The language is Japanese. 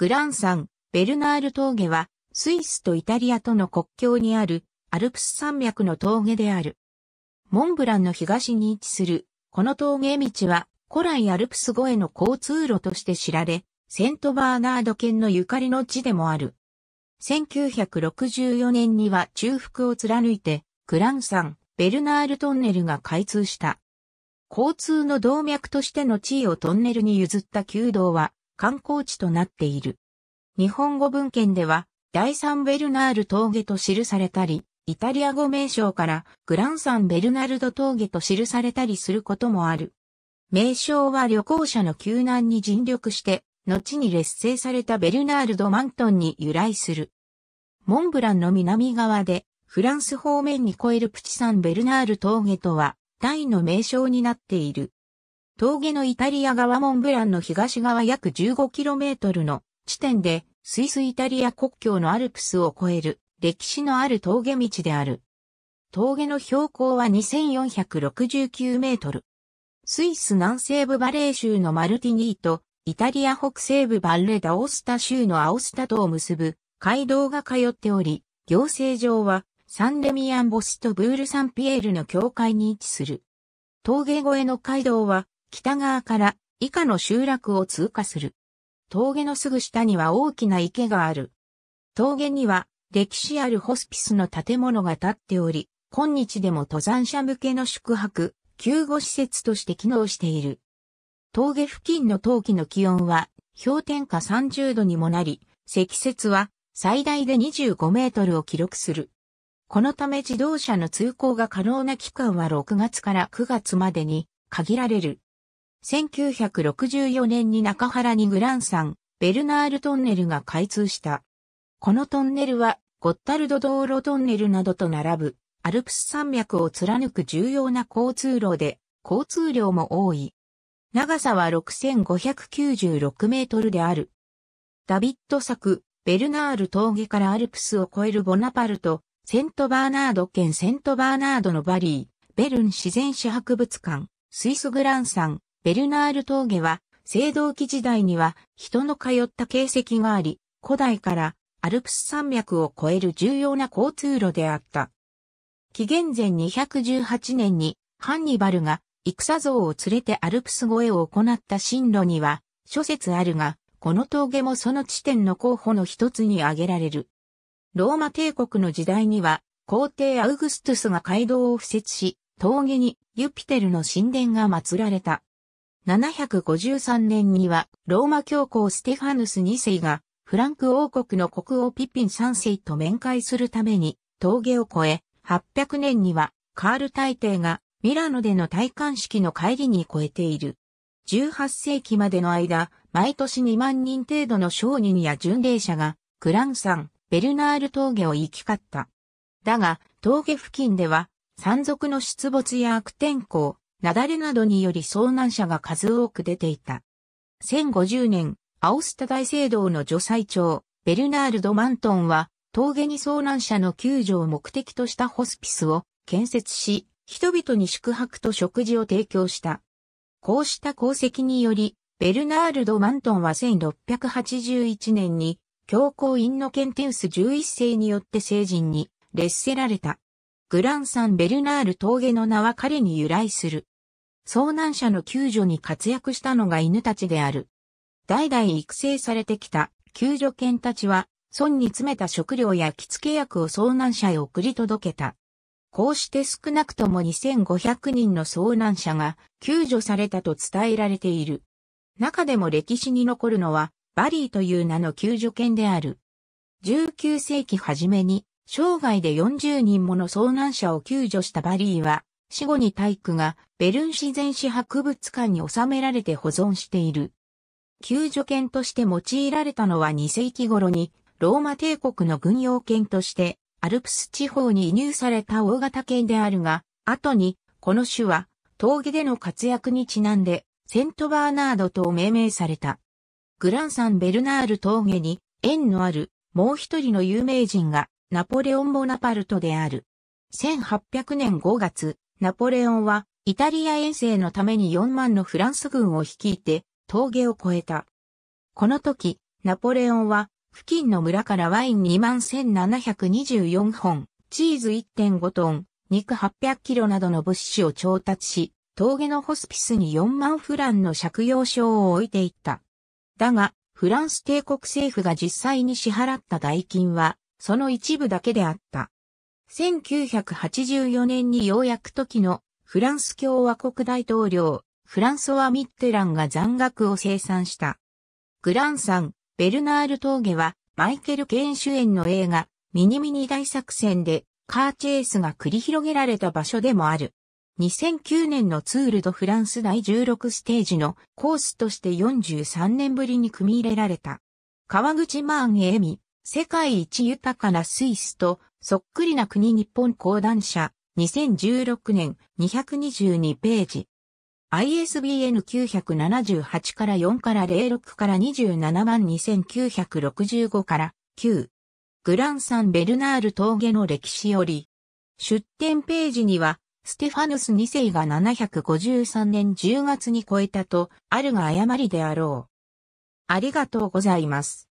グランン、ベルナール峠は、スイスとイタリアとの国境にあるアルプス山脈の峠である。モンブランの東に位置する、この峠道は古来アルプス越えの交通路として知られ、セントバーナード県のゆかりの地でもある。1964年には中腹を貫いて、グランン、ベルナールトンネルが開通した。交通の動脈としての地位をトンネルに譲った旧道は、観光地となっている。日本語文献では、第三ベルナール峠と記されたり、イタリア語名称からグランサンベルナルド峠と記されたりすることもある。名称は旅行者の救難に尽力して、後に劣勢されたベルナールド・マントンに由来する。モンブランの南側で、フランス方面に越えるプチサンベルナール峠とは、タイの名称になっている。峠のイタリア側モンブランの東側約 15km の地点で、スイスイタリア国境のアルプスを越える歴史のある峠道である。峠の標高は2469メートル。スイス南西部バレー州のマルティニーと、イタリア北西部バレーダオスタ州のアオスタとを結ぶ街道が通っており、行政上はサンレミアンボスとブールサンピエールの境界に位置する。峠越えの街道は北側から以下の集落を通過する。峠のすぐ下には大きな池がある。峠には歴史あるホスピスの建物が建っており、今日でも登山者向けの宿泊、救護施設として機能している。峠付近の冬季の気温は氷点下30度にもなり、積雪は最大で25メートルを記録する。このため自動車の通行が可能な期間は6月から9月までに限られる。1964年に中原にグランサン、ベルナールトンネルが開通した。このトンネルは、ゴッタルド道路トンネルなどと並ぶ、アルプス山脈を貫く重要な交通路で、交通量も多い。長さは6596メートルである。ダビッド作、ベルナール峠からアルプスを越えるボナパルト、セントバーナード県セントバーナードのバリー、ベルン自然史博物館、スイスグランサン、ベルナール峠は、青銅器時代には人の通った形跡があり、古代からアルプス山脈を越える重要な交通路であった。紀元前218年にハンニバルが戦像を連れてアルプス越えを行った進路には諸説あるが、この峠もその地点の候補の一つに挙げられる。ローマ帝国の時代には皇帝アウグストゥスが街道を敷設し、峠にユピテルの神殿が祀られた。753年にはローマ教皇ステファヌス2世がフランク王国の国王ピピン3世と面会するために峠を越え、800年にはカール大帝がミラノでの戴冠式の帰りに越えている。18世紀までの間、毎年2万人程度の商人や巡礼者がクランサン、ベルナール峠を行き交った。だが、峠付近では山賊の出没や悪天候、雪崩などにより遭難者が数多く出ていた。1050年、オスタ大聖堂の助祭長、ベルナールド・マントンは、峠に遭難者の救助を目的としたホスピスを建設し、人々に宿泊と食事を提供した。こうした功績により、ベルナールド・マントンは1681年に、教皇インノケンテウス11世によって聖人に劣せられた。グランサン・ベルナール峠の名は彼に由来する。遭難者の救助に活躍したのが犬たちである。代々育成されてきた救助犬たちは、村に詰めた食料や着付け薬を遭難者へ送り届けた。こうして少なくとも2500人の遭難者が救助されたと伝えられている。中でも歴史に残るのは、バリーという名の救助犬である。19世紀初めに、生涯で40人もの遭難者を救助したバリーは、死後に体育がベルン自然史博物館に収められて保存している。救助犬として用いられたのは2世紀頃に、ローマ帝国の軍用犬として、アルプス地方に移入された大型犬であるが、後に、この種は、峠での活躍にちなんで、セントバーナードと命名された。グランサン・ベルナール峠に、縁のある、もう一人の有名人が、ナポレオン・ボナパルトである。1800年5月、ナポレオンは、イタリア遠征のために4万のフランス軍を率いて峠を越えた。この時、ナポレオンは付近の村からワイン21,724本、チーズ1.5トン、肉800キロなどの物資を調達し、峠のホスピスに4万フランの借用書を置いていった。だが、フランス帝国政府が実際に支払った代金は、その一部だけであった。1984年にようやく時のフランス共和国大統領、フランソワ・ミッテランが残額を生産した。グランさん、ベルナール峠は、マイケル・ケイン主演の映画、ミニミニ大作戦で、カーチェイスが繰り広げられた場所でもある。2009年のツール・ド・フランス第16ステージのコースとして43年ぶりに組み入れられた。川口マーン・エミ、世界一豊かなスイスと、そっくりな国日本講談社、2016年222ページ。ISBN 978から4から06から27万2965から9。グランサン・ベルナール峠の歴史より。出展ページには、ステファヌス2世が753年10月に超えたと、あるが誤りであろう。ありがとうございます。